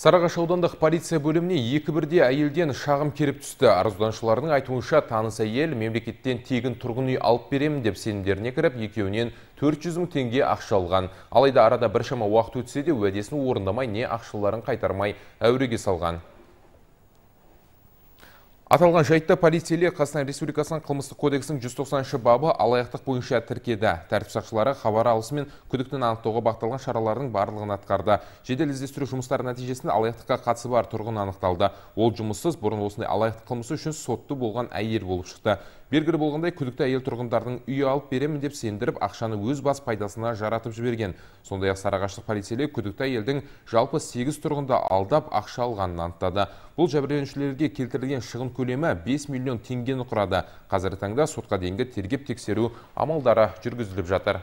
Сарағаш аудандық полиция бөліміне екі бірде әйелден шағым келіп түсті. Арызданшылардың айтуынша таныс әйел мемлекеттен тегін тұрғын үй алып беремін деп сенімдеріне кіріп, екеуінен 400 мың теңге ақша алған. Алайда арада біршама уақыт өтсе де уәдесін орындамай не ақшаларын қайтармай әуреге салған аталған жайтты полицейлер қазақстан республикасының қылмыстық кодексінің 190 бабы алаяқтық бойынша тіркеді тәртіп сақшылары хабар алысымен күдіктіні анықтауға бағытталған шаралардың барлығын атқарды жедел іздестіру жұмыстары нәтижесінде алаяқтыққа қатысы бар тұрғын анықталды ол жұмыссыз бұрын осындай алаяқтық қылмысы үшін сотты болған әйел болып шықты белгілі болғандай күдікті әйел тұрғындардың үй алып беремін деп сендіріп ақшаны өз бас пайдасына жаратып жіберген сондай ақ сарыағаштық полицейлер күдікті әйелдің жалпы сегіз тұрғында алдап ақша алғанын анықтады бұл жәбірленушілерге келтірілген шығын көлемі 5 миллион теңгені құрады қазіргі таңда сотқа дейінгі тергеп тексеру амалдары жүргізіліп жатыр